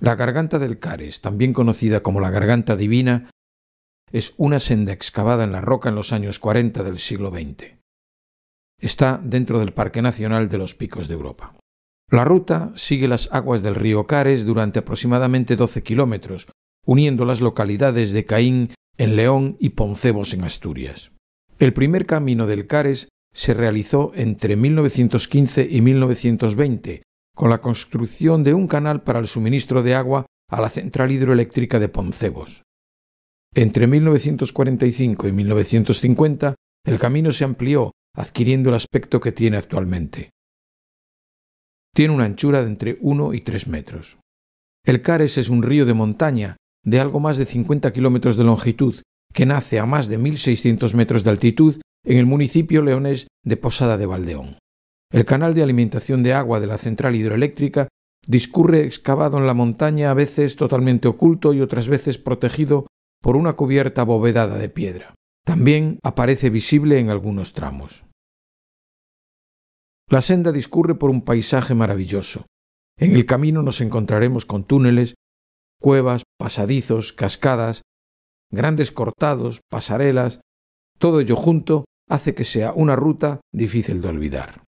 La garganta del Cares, también conocida como la garganta divina, es una senda excavada en la roca en los años 40 del siglo XX. Está dentro del Parque Nacional de los Picos de Europa. La ruta sigue las aguas del río Cares durante aproximadamente 12 kilómetros, uniendo las localidades de Caín en León y Poncebos en Asturias. El primer camino del Cares se realizó entre 1915 y 1920 con la construcción de un canal para el suministro de agua a la central hidroeléctrica de Poncebos. Entre 1945 y 1950, el camino se amplió, adquiriendo el aspecto que tiene actualmente. Tiene una anchura de entre 1 y 3 metros. El Cares es un río de montaña de algo más de 50 kilómetros de longitud que nace a más de 1.600 metros de altitud en el municipio leonés de Posada de Valdeón. El canal de alimentación de agua de la central hidroeléctrica discurre excavado en la montaña, a veces totalmente oculto y otras veces protegido por una cubierta abovedada de piedra. También aparece visible en algunos tramos. La senda discurre por un paisaje maravilloso. En el camino nos encontraremos con túneles, cuevas, pasadizos, cascadas, grandes cortados, pasarelas, todo ello junto hace que sea una ruta difícil de olvidar.